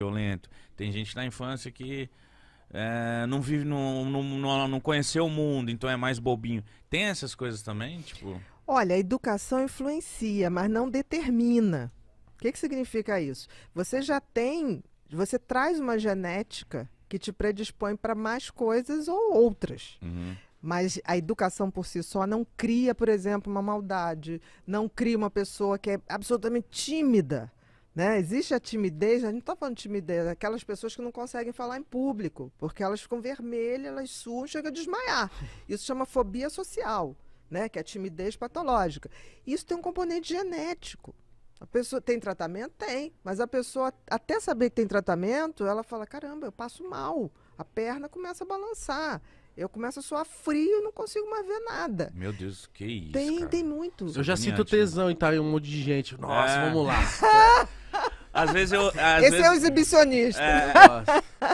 violento. Tem gente na infância que é, não vive, no não, não conheceu o mundo, então é mais bobinho. Tem essas coisas também, tipo? Olha, a educação influencia, mas não determina. O que, que significa isso? Você já tem, você traz uma genética que te predispõe para mais coisas ou outras. Uhum. Mas a educação por si só não cria, por exemplo, uma maldade, não cria uma pessoa que é absolutamente tímida. Né? Existe a timidez, a gente não está falando de timidez, é aquelas pessoas que não conseguem falar em público, porque elas ficam vermelhas, elas suam, chega a desmaiar. Isso chama fobia social, né? que é a timidez patológica. Isso tem um componente genético. A pessoa tem tratamento? Tem, mas a pessoa, até saber que tem tratamento, ela fala: caramba, eu passo mal, a perna começa a balançar, eu começo a suar frio e não consigo mais ver nada. Meu Deus, que isso. Tem, cara. tem muito. Eu já sinto né? tesão em estar em um monte de gente. Nossa, é. vamos lá. Às vezes eu. Às Esse é vezes, é o exibicionista. É,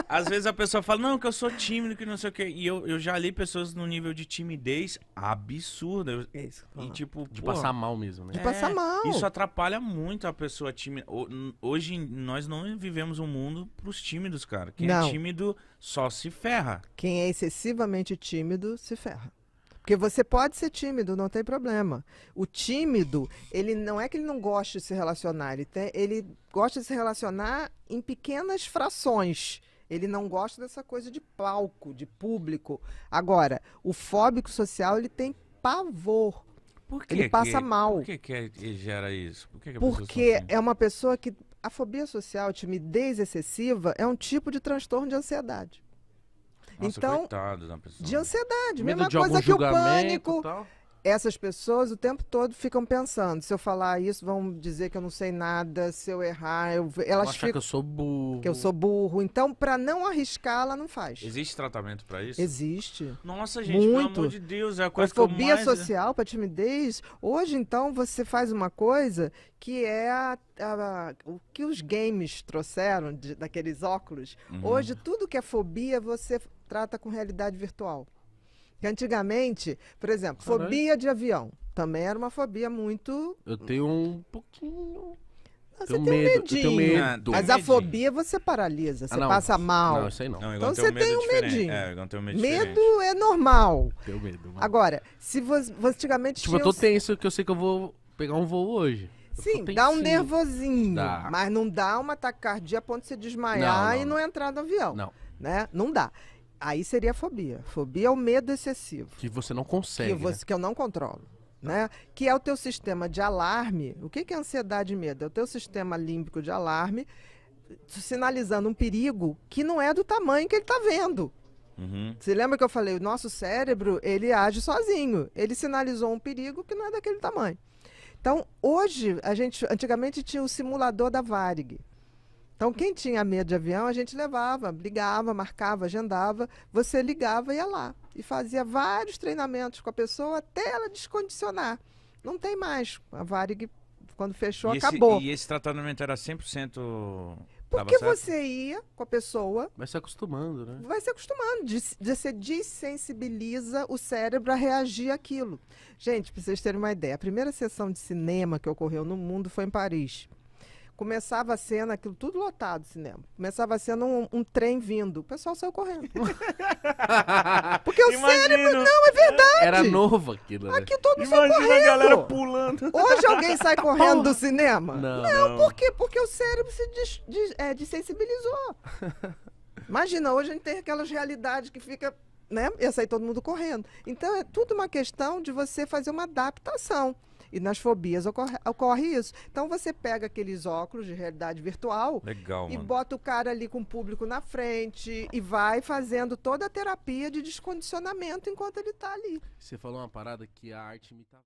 às vezes a pessoa fala, não, que eu sou tímido, que não sei o quê. E eu, eu já li pessoas no nível de timidez absurda. Eu, é isso. E tipo. De pô, passar mal mesmo, né? De é, passar mal. Isso atrapalha muito a pessoa tímida. Hoje nós não vivemos um mundo pros tímidos, cara. Quem é não. é tímido só se ferra. Quem é excessivamente tímido se ferra. Porque você pode ser tímido, não tem problema. O tímido, ele não é que ele não gosta de se relacionar, ele, tem, ele gosta de se relacionar em pequenas frações. Ele não gosta dessa coisa de palco, de público. Agora, o fóbico social, ele tem pavor. Por que ele passa que, mal. Por que, que é gera isso? Por que que Porque é uma pessoa que. A fobia social, timidez excessiva, é um tipo de transtorno de ansiedade então, de ansiedade, Medo mesma de coisa que o pânico. Tal. Essas pessoas o tempo todo ficam pensando: se eu falar isso, vão dizer que eu não sei nada, se eu errar, eu... elas acham que eu sou burro. Que eu sou burro. Então, para não arriscar, ela não faz. Existe tratamento para isso? Existe. Nossa, gente, Muito. pelo amor de Deus, é a coisa a fobia mais... social, para timidez. Hoje, então, você faz uma coisa que é a, a, o que os games trouxeram de, daqueles óculos. Uhum. Hoje, tudo que é fobia, você trata com realidade virtual. Que antigamente, por exemplo, Caralho. fobia de avião. Também era uma fobia muito. Eu tenho um pouquinho. você tem medo, medinho. Eu tenho medo. Ah, mas a fobia você paralisa, ah, você ah, passa mal. Não, isso aí não. não então você tem um medinho. É, medo, medo é normal. Tenho medo. Mano. Agora, se você antigamente Tipo, eu tô tenso que eu sei que eu vou pegar um voo hoje. Sim, dá um nervosinho, dá. mas não dá uma taquicardia a ponto de você desmaiar não, não, e não entrar no avião. Não. Né? Não dá. Aí seria a fobia. Fobia é o medo excessivo. Que você não consegue. Que, você, né? que eu não controlo. Tá. Né? Que é o teu sistema de alarme. O que, que é ansiedade e medo? É o teu sistema límbico de alarme sinalizando um perigo que não é do tamanho que ele está vendo. Uhum. Você lembra que eu falei, o nosso cérebro, ele age sozinho. Ele sinalizou um perigo que não é daquele tamanho. Então, hoje, a gente, antigamente tinha o simulador da Varig. Então, quem tinha medo de avião, a gente levava, ligava, marcava, agendava. Você ligava e ia lá. E fazia vários treinamentos com a pessoa até ela descondicionar. Não tem mais. A Varig, quando fechou, e acabou. e esse tratamento era 100%. Porque você ia com a pessoa. Vai se acostumando, né? Vai se acostumando. você dessensibiliza o cérebro a reagir àquilo. Gente, pra vocês terem uma ideia, a primeira sessão de cinema que ocorreu no mundo foi em Paris. Começava a cena, aquilo tudo lotado cinema. Começava a cena um, um trem vindo. O pessoal saiu correndo. Porque o Imagino. cérebro. Não, é verdade. Era novo aquilo. Né? Aqui todo mundo saiu correndo. a galera pulando. Hoje alguém sai tá correndo do cinema? Não. Não, não. por quê? Porque o cérebro se des, des, é, dessensibilizou. Imagina, hoje a gente tem aquelas realidades que fica né? Ia sair todo mundo correndo. Então é tudo uma questão de você fazer uma adaptação. E nas fobias ocorre, ocorre isso. Então você pega aqueles óculos de realidade virtual Legal, e mano. bota o cara ali com o público na frente e vai fazendo toda a terapia de descondicionamento enquanto ele está ali. Você falou uma parada que a arte me tá